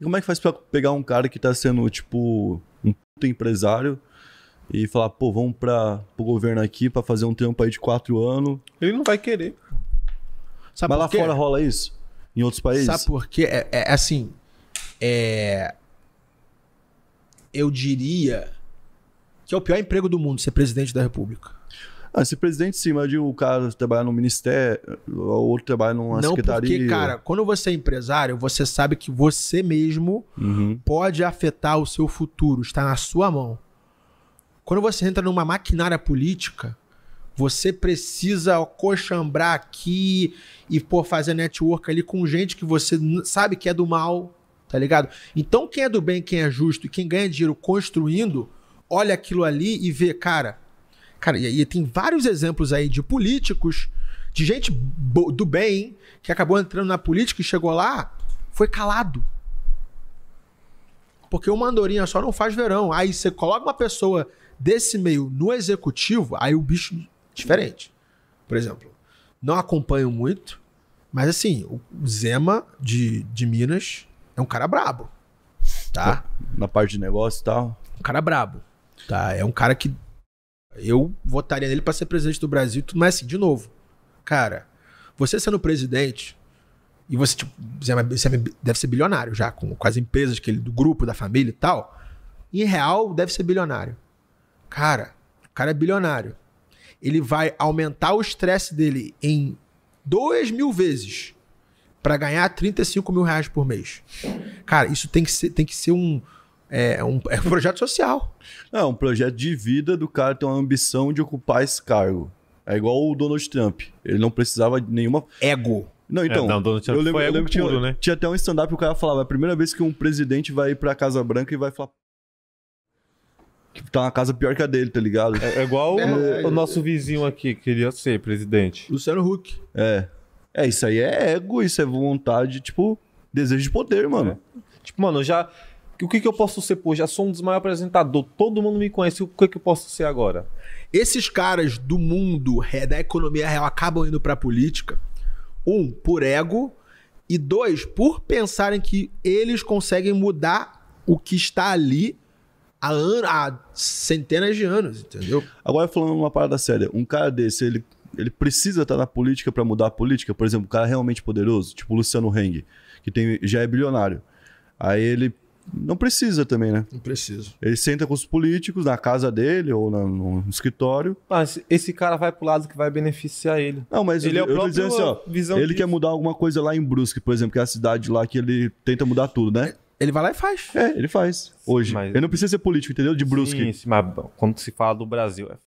E como é que faz pra pegar um cara que tá sendo, tipo, um empresário e falar, pô, vamos pra, pro governo aqui pra fazer um tempo aí de quatro anos? Ele não vai querer. Sabe Mas lá quê? fora rola isso? Em outros países? Sabe por quê? É, é, é assim. É... Eu diria que é o pior emprego do mundo ser presidente da república. Ah, se presidente sim, mas o cara trabalha no ministério, ou outro trabalha numa não, secretaria. Não, porque, cara, quando você é empresário, você sabe que você mesmo uhum. pode afetar o seu futuro, está na sua mão. Quando você entra numa maquinária política, você precisa cochambrar aqui e pô, fazer network ali com gente que você sabe que é do mal, tá ligado? Então, quem é do bem, quem é justo e quem ganha dinheiro construindo, olha aquilo ali e vê, cara, Cara, e, e tem vários exemplos aí de políticos, de gente do bem, que acabou entrando na política e chegou lá, foi calado. Porque uma andorinha só não faz verão. Aí você coloca uma pessoa desse meio no executivo, aí o bicho diferente. Por exemplo, não acompanho muito, mas assim, o Zema de, de Minas é um cara brabo. Tá? Na parte de negócio e tal. Um cara brabo. Tá? É um cara que eu votaria nele para ser presidente do Brasil, tudo mais assim, de novo. Cara, você sendo presidente, e você, tipo, você é é deve ser bilionário já, com, com as empresas que ele, do grupo, da família e tal. Em real, deve ser bilionário. Cara, o cara é bilionário. Ele vai aumentar o estresse dele em 2 mil vezes para ganhar 35 mil reais por mês. Cara, isso tem que ser, tem que ser um, é, é um, é um projeto social. É um projeto de vida do cara ter uma ambição de ocupar esse cargo. É igual o Donald Trump. Ele não precisava de nenhuma. Ego. Não, é, então. É, não, Donald Trump eu lembro, foi eu lembro que tinha, né? tinha até um stand-up que o cara falava: é a primeira vez que um presidente vai pra Casa Branca e vai falar. Que tá uma casa pior que a dele, tá ligado? É, é igual o, é, o nosso vizinho aqui, queria ser presidente. Luciano Huck. É. É, isso aí é ego, isso é vontade, tipo, desejo de poder, mano. Tipo, mano, já. O que, que eu posso ser, pô? Já sou um dos maiores apresentadores, todo mundo me conhece, o que, que eu posso ser agora? Esses caras do mundo, é, da economia real, acabam indo pra política, um, por ego, e dois, por pensarem que eles conseguem mudar o que está ali há, anos, há centenas de anos, entendeu? Agora, falando uma parada séria, um cara desse, ele, ele precisa estar na política para mudar a política? Por exemplo, um cara realmente poderoso, tipo o Luciano Heng, que tem, já é bilionário. Aí ele não precisa também, né? Não precisa. Ele senta com os políticos na casa dele ou na, no escritório. Mas esse cara vai pro lado que vai beneficiar ele. Não, mas ele é eu, é o eu próprio assim, ó, visão ele quer mudar alguma coisa lá em Brusque, por exemplo, que é a cidade lá que ele tenta mudar tudo, né? Ele vai lá e faz. É, ele faz. Hoje. Mas... Ele não precisa ser político, entendeu? De Brusque. Sim, sim, mas quando se fala do Brasil, é